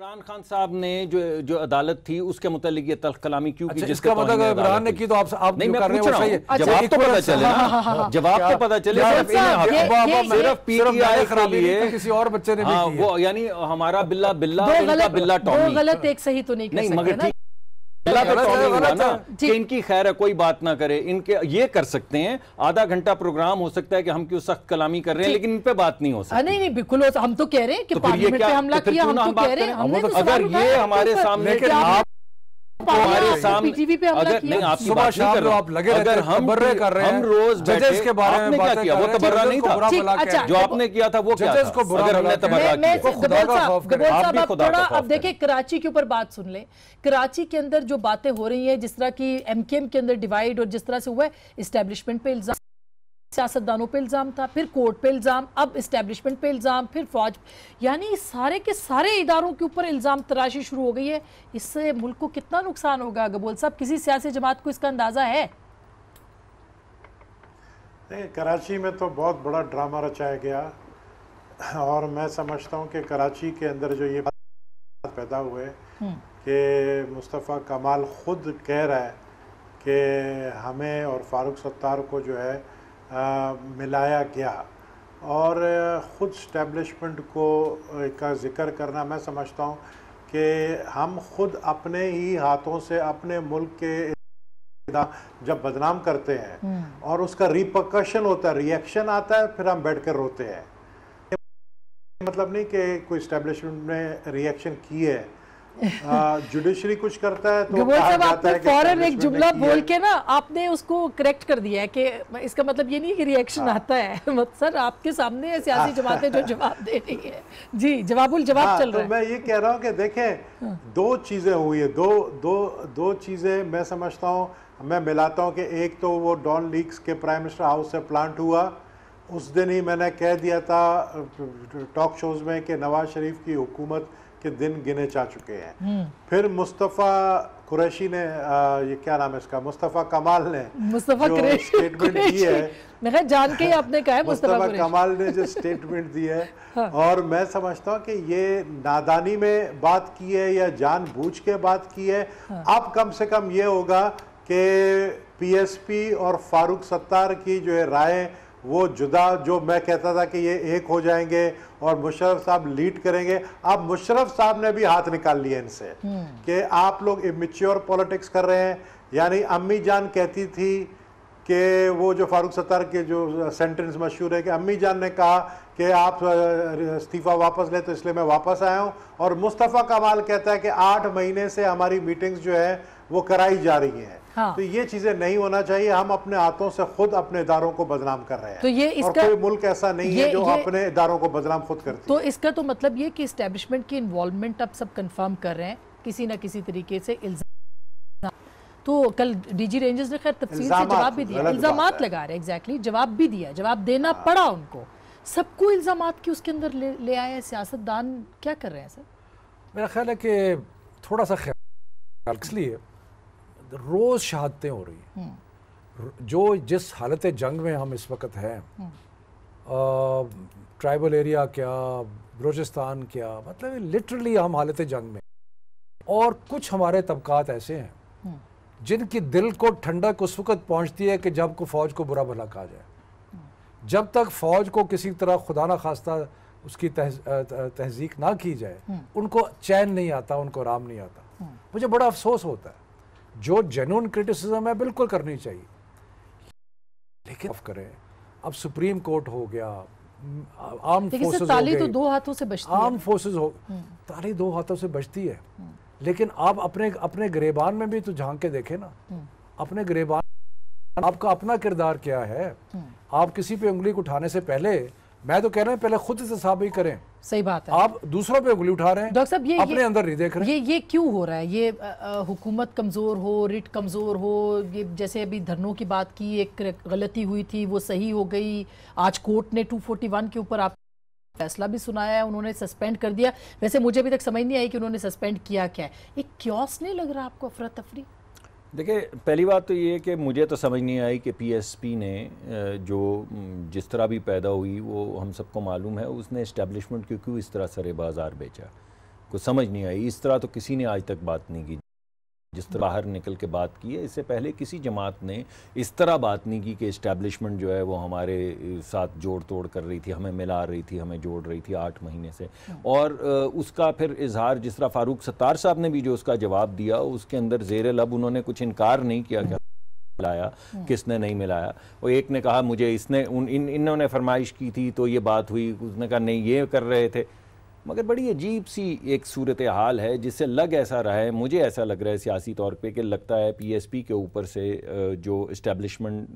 इमरान खान साहब ने जो जो अदालत थी उसके मुतालिक ये तल्ख कलामी क्यों की अच्छा, जिसका मतलब इमरान ने की तो आप आप नहीं मैं पूछ रहा हूं तो हाँ, हाँ, हाँ, जवाब तो पता चले ना जवाब तो पता चले सिर्फ पीटीआई खराबी है किसी और बच्चे ने वो यानी हमारा बिल्ला बिल्ला तो बिल्ला टॉमी गलत एक सही तो नहीं नहीं मगर कि इनकी खैर है कोई बात ना करे इनके ये कर सकते हैं आधा घंटा प्रोग्राम हो सकता है कि हम क्यों सख्त कलामी कर रहे हैं लेकिन इन पे बात नहीं हो सकती नहीं नहीं बिल्कुल हम तो कह रहे हैं कि तो पार्लियामेंट पे हमला तो किया हम तो कह रहे हैं अगर तो ये हमारे सामने आप हमारे हाँ, सामने अगर नहीं आप सुबह शाम आप लगे अगर हम कर रहे हैं हम रोज जजेस के बारे में क्या किया वो तबर्रा नहीं था अच्छा, जो आपने किया था वो अगर हमने तबर्रा किया अब देखिए कराची के ऊपर बात सुन ले कराची के अंदर जो बातें हो रही है जिस तरह की एमकेएम के अंदर डिवाइड और जिस तरह से हुआ है इस्टेब्लिशमेंट पे इल्जाम सियासतदानों पर इल्ज़ाम था फिर कोर्ट पर इल्ज़ाम अब इस्टेबलिशमेंट पर इल्ज़ाम फिर फौज यानी सारे के सारे इदारों के ऊपर इल्ज़ाम तराशी शुरू हो गई है इससे मुल्क को कितना नुकसान होगा गबोल साहब किसी सियासी जमात को इसका अंदाज़ा है नहीं कराची में तो बहुत बड़ा ड्रामा रचाया गया और मैं समझता हूँ कि कराची के अंदर जो ये बात पैदा हुए हम्म। कि मुस्तफ़ा कमाल ख़ुद कह रहा है कि हमें और फारूक सत्तार को जो है मिलाया गया और ख़ुद स्टैब्लिशमेंट को का ज़िक्र करना मैं समझता हूँ कि हम खुद अपने ही हाथों से अपने मुल्क के जब बदनाम करते हैं हम्म। और उसका रिपकशन होता है रिएक्शन आता है फिर हम बैठ कर रोते हैं मतलब नहीं कि कोई स्टैब्लिशमेंट ने रिएक्शन की है जुडिशरी कुछ करता है तो साहब आपने फॉरन एक जुमला बोल के ना आपने उसको करेक्ट कर दिया है कि इसका मतलब ये नहीं कि रिएक्शन हाँ। आता है मत सर आपके सामने सियासी जमातें जो हाँ। जवाब दे रही है जी जवाबुल जवाब हाँ, चल तो रहा है मैं ये कह रहा हूँ कि देखे दो चीज़ें हुई है दो दो दो चीज़ें मैं समझता हूँ मैं मिलाता हूँ कि एक तो वो डॉन लीक्स के प्राइम मिनिस्टर हाउस से प्लांट हुआ उस दिन ही मैंने कह दिया था टॉक शोज़ में कि नवाज शरीफ की हुकूमत के दिन गिने जा चुके हैं हम्म। फिर मुस्तफ़ा कुरैशी ने आ, ये क्या नाम है इसका मुस्तफ़ा कमाल ने मुस्तफ़ा स्टेटमेंट दी है मैं जान के आपने कहा है मुस्तफ़ा कमाल ने जो स्टेटमेंट दी है हाँ। और मैं समझता हूँ कि ये नादानी में बात की है या जानबूझ के बात की है हाँ। अब कम से कम ये होगा कि पीएसपी और फारूक सत्तार की जो है राय वो जुदा जो मैं कहता था कि ये एक हो जाएंगे और मुशरफ साहब लीड करेंगे अब मुशरफ साहब ने भी हाथ निकाल लिए इनसे हम्म। कि आप लोग इमेच्योर पॉलिटिक्स कर रहे हैं यानी अम्मी जान कहती थी कि वो जो फारूक सत्तार के जो सेंटेंस मशहूर है कि अम्मी जान ने कहा कि आप इस्तीफ़ा वापस लें तो इसलिए मैं वापस आया हूँ और मुस्तफ़ा कमाल कहता है कि आठ महीने से हमारी मीटिंग्स जो है वो कराई जा रही हैं हाँ। तो ये चीजें नहीं होना चाहिए हम अपने हाथों से खुद अपने इदारों को बदनाम कर रहे हैं तो ये इसका और कोई मुल्क ऐसा नहीं ये, है जो ये, अपने इदारों को बदनाम खुद करती तो इसका तो मतलब ये कि इस्टेब्लिशमेंट की इन्वॉल्वमेंट अब सब कंफर्म कर रहे हैं किसी ना किसी तरीके से इल्जाम तो कल डीजी रेंजर्स ने खैर तफसील से जवाब भी दिया इल्जाम लगा रहे एग्जैक्टली जवाब भी दिया जवाब देना हाँ। पड़ा उनको सबको इल्जाम की उसके अंदर ले, ले आए सियासतदान क्या कर रहे हैं सर मेरा ख्याल है कि थोड़ा सा ख्याल इसलिए रोज़ शहादतें हो रही हम्म। जो जिस हालत जंग में हम इस वक्त हैं हम्म। ट्राइबल एरिया क्या बलोचिस्तान क्या मतलब लिटरली हम हालत जंग में और कुछ हमारे तबकात ऐसे हैं हम्म। जिनकी दिल को ठंडक उस वक्त पहुंचती है कि जब को फौज को बुरा भला कहा जाए जब तक फौज को किसी तरह खुदा न खास्ता उसकी तह, तहजीक ना की जाए उनको चैन नहीं आता उनको आराम नहीं आता मुझे बड़ा अफसोस होता है जो जेन्यून क्रिटिसिज्म है बिल्कुल करनी चाहिए लेकिन करें अब सुप्रीम कोर्ट हो गया आर्म फोर्सेस ताली तो दो हाथों से बचती आर्म फोर्सेस हो हम्म। ताली दो हाथों से बचती है हम्म। लेकिन आप अपने अपने गरेबान में भी तो झांक के देखे ना हम्म। अपने गरेबान आपका अपना किरदार क्या है आप किसी पे उंगली को उठाने से पहले मैं तो कह रहा हूँ पहले खुद से साफ ही करें सही बात है आप दूसरों पे उंगली उठा रहे हैं डॉक्टर साहब ये अपने ये, अंदर नहीं देख रहे ये ये क्यों हो रहा है ये हुकूमत कमज़ोर हो रिट कमज़ोर हो ये जैसे अभी धरनों की बात की एक गलती हुई थी वो सही हो गई आज कोर्ट ने 241 के ऊपर आप फैसला भी सुनाया है उन्होंने सस्पेंड कर दिया वैसे मुझे अभी तक समझ नहीं आई कि उन्होंने सस्पेंड किया क्या है एक क्योस नहीं लग रहा आपको अफरा तफरी देखिए पहली बात तो ये कि मुझे तो समझ नहीं आई कि पीएसपी ने जो जिस तरह भी पैदा हुई वो हम सबको मालूम है उसने इस्टेब्लिशमेंट क्यों क्यों इस तरह सरे बाज़ार बेचा कुछ समझ नहीं आई इस तरह तो किसी ने आज तक बात नहीं की जिस तरह बाहर निकल के बात की है इससे पहले किसी जमात ने इस तरह बात नहीं की कि इस्टेब्लिशमेंट जो है वो हमारे साथ जोड़ तोड़ कर रही थी हमें मिला रही थी हमें जोड़ रही थी आठ महीने से और उसका फिर इजहार जिस तरह फारूक सत्तार साहब ने भी जो उसका जवाब दिया उसके अंदर जेर लब उन्होंने कुछ इनकार नहीं किया क्या मिलाया हम्म। किसने नहीं मिलाया वो एक ने कहा मुझे इसने उन इन इन्होंने फरमाइश की थी तो ये बात हुई उसने कहा नहीं ये कर रहे थे मगर बड़ी अजीब सी एक सूरत हाल है जिससे लग ऐसा रहा है मुझे ऐसा लग रहा है सियासी तौर पे कि लगता है पीएसपी के ऊपर से जो इस्टेब्लिशमेंट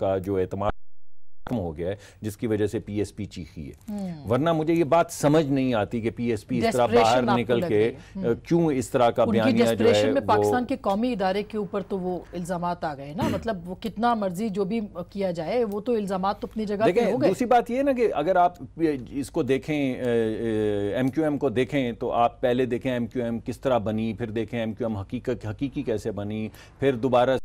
का जो अतमाद जख्म हो गया है जिसकी वजह से पीएसपी चीखी है हम्म। वरना मुझे ये बात समझ नहीं आती कि पीएसपी इस तरह बाहर निकल के हम्म। क्यों इस तरह का बयान जो है में पाकिस्तान के कौमी इदारे के ऊपर तो वो इल्जाम आ गए ना हम्म। मतलब वो कितना मर्जी जो भी किया जाए वो तो इल्जाम तो अपनी जगह देखें दूसरी बात ये ना कि अगर आप इसको देखें एम क्यू एम को देखें तो आप पहले देखें एम क्यू एम किस तरह बनी फिर देखें एम क्यू एम हकीकत हकीकी कैसे बनी फिर दोबारा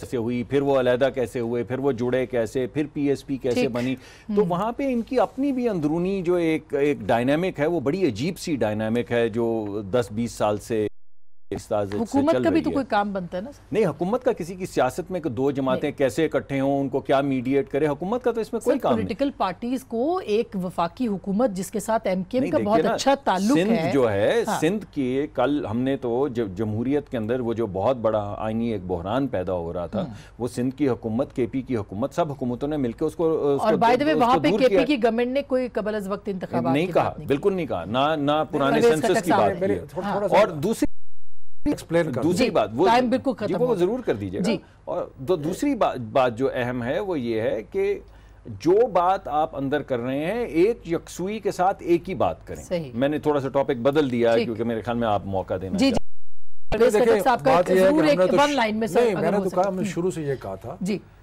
कैसे हुई फिर वो अलहदा कैसे हुए फिर वो जुड़े कैसे फिर पीएसपी कैसे बनी हम्म। तो वहाँ पे इनकी अपनी भी अंदरूनी जो एक एक डायनामिक है वो बड़ी अजीब सी डायनामिक है जो 10-20 साल से हुकूमत का भी तो कोई काम बनता है ना नहीं हुकूमत का किसी की सियासत में दो जमातें कैसे इकट्ठे हों उनको क्या मीडिएट करे हुकूमत का तो इसमें कोई काम पॉलिटिकल पार्टीज को एक वफाकी हुकूमत जिसके साथ एमकेएम का बहुत अच्छा ताल्लुक है जो है हाँ। सिंध के कल हमने तो जमहूरियत के अंदर वो जो बहुत बड़ा आईनी एक बहरान पैदा हो रहा था हम्म। वो सिंध की हुकूमत के पी की हुकूमत सब हुकूमतों ने मिलकर उसको और पे केपी की गवर्नमेंट ने कोई कबल वक्त इंतजाम नहीं कहा बिल्कुल नहीं कहा ना ना पुराने हाँ। और दूसरी एक्सप्लेन कर दूसरी बात वो टाइम बिल्कुल खत्म वो जरूर कर दीजिएगा और तो दूसरी बात बात जो अहम है वो ये है कि जो बात आप अंदर कर रहे हैं एक यकसुई के साथ एक ही बात करें मैंने थोड़ा सा टॉपिक बदल दिया है क्योंकि मेरे ख्याल में आप मौका देना जी, जी। मैंने तो कहा हम्म। शुरू से ये कहा था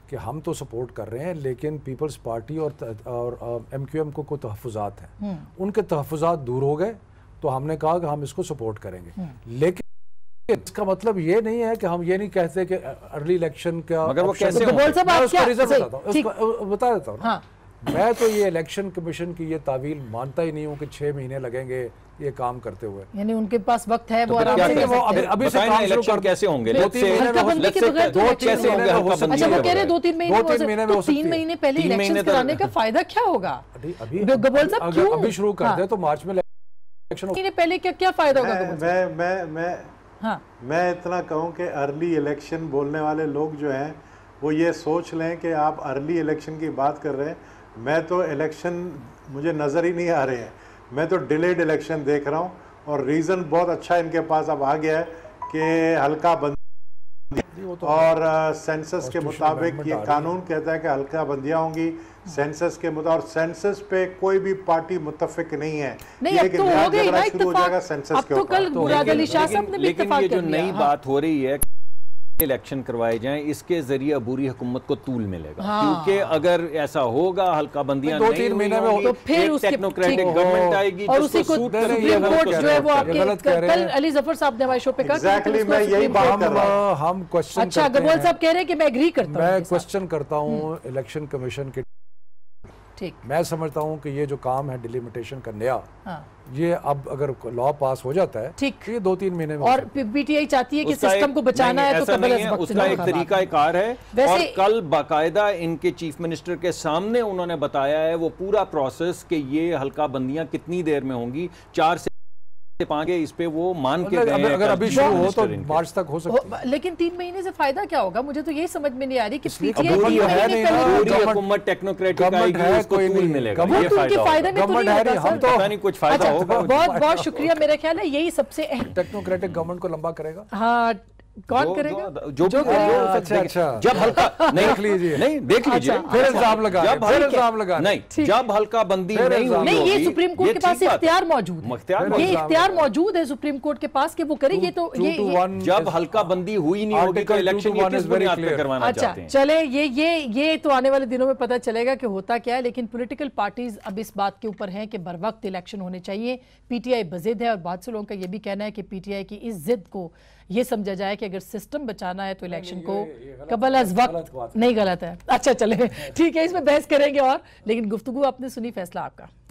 कि हम तो सपोर्ट कर रहे हैं लेकिन पीपल्स पार्टी और और एम क्यू एम को को तहफात हैं हम्म। उनके तहफात दूर हो गए तो हमने कहा कि हम इसको सपोर्ट करेंगे हम्म। लेकिन इसका मतलब ये नहीं है कि हम ये नहीं कहते कि अर्ली इलेक्शन का मगर वो कैसे तो बोल सब आप क्या हूँ बता देता हूँ हाँ। मैं तो ये इलेक्शन कमीशन की ये तावील मानता ही नहीं हूँ कि छह महीने लगेंगे ये काम करते हुए यानी उनके पास वक्त है तो वो आराम से वो अभी अभी से काम शुरू कर कैसे होंगे दो तीन महीने दो तीन महीने में तो तीन महीने पहले इलेक्शन तो कराने का फायदा क्या होगा अभी अभी शुरू कर दे हाँ। तो मार्च में इलेक्शन पहले क्या क्या फायदा होगा मैं मैं मैं हाँ। मैं इतना कहूँ कि अर्ली इलेक्शन बोलने वाले लोग जो हैं वो ये सोच लें कि आप अर्ली इलेक्शन की बात कर रहे हैं मैं तो इलेक्शन मुझे नज़र ही नहीं आ रहे हैं मैं तो डिलेड इलेक्शन देख रहा हूँ और रीज़न बहुत अच्छा इनके पास अब आ गया है कि हल्का बंद तो और सेंसस के मुताबिक ये कानून कहता है कि हल्का बंदियाँ होंगी सेंसस के मुताबिक और सेंसस पे कोई भी पार्टी मुतफिक नहीं है नहीं अब तो हो गई ना इत्तेफाक अब तो कल मुराद तो अली शाह साहब ने भी इत्तेफाक कर लेकिन ये जो नई हाँ। बात हो रही है इलेक्शन करवाए जाए इसके जरिए अबूरी हुकूमत को तूल मिलेगा हाँ। क्योंकि अगर ऐसा होगा हल्का बंदियां दो तीन महीने में तो फिर टेक्नोक्रेटिक गवर्नमेंट आएगी और उसी को सुप्रीम कोर्ट जो है वो आपके कल अली जफर साहब ने हमारे शो पे हम क्वेश्चन अच्छा अग्रवाल साहब कह रहे हैं कि मैं एग्री करता क्वेश्चन करता हूँ इलेक्शन कमीशन के मैं समझता हूँ कि ये जो काम है डिलिमिटेशन का नया हाँ। ये अब अगर लॉ पास हो जाता है ठीक तो ये दो तीन महीने में और पीटीआई चाहती है कि सिस्टम को बचाना है तो नहीं है, उसका एक तरीका कार है और कल बाकायदा इनके चीफ मिनिस्टर के सामने उन्होंने बताया है वो पूरा प्रोसेस कि ये हल्का बंदियां कितनी देर में होंगी चार से सकते पाएंगे इस पे वो मान के गए अगर, अगर अभी शुरू हो तो मार्च तक हो सकता है लेकिन तीन महीने से फायदा क्या होगा मुझे तो यही समझ में नहीं आ रही कि टेक्नोक्रेट तो तो तो- अच्छा, फायदा बहुत बहुत शुक्रिया मेरा ख्याल है यही सबसे टेक्नोक्रेटिक गवर्नमेंट को लंबा करेगा हाँ कौन करेगा जो, जो, जो करेगा अच्छा अच्छा जब हल्का नहीं देख लीजिए नहीं देख अच्छा, लीजिए फिर अच्छा। इल्जाम लगा जब फिर इल्जाम लगा नहीं जब हल्का बंदी नहीं नहीं ये सुप्रीम कोर्ट के पास इख्तियार मौजूद है ये इख्तियार मौजूद है सुप्रीम कोर्ट के पास कि वो करे ये तो ये जब हल्का बंदी हुई नहीं होगी तो इलेक्शन अच्छा चले ये ये ये तो आने वाले दिनों में पता चलेगा कि होता क्या है लेकिन पोलिटिकल पार्टीज अब इस बात के ऊपर है कि बर वक्त इलेक्शन होने चाहिए पीटीआई बजिद है और बहुत से लोगों का ये भी कहना है कि पीटीआई की इस जिद को ये समझा जाए कि अगर सिस्टम बचाना है तो इलेक्शन को कबल अज वक्त नहीं गलत है अच्छा चले ठीक है इसमें बहस करेंगे और लेकिन गुफ्तु आपने सुनी फैसला आपका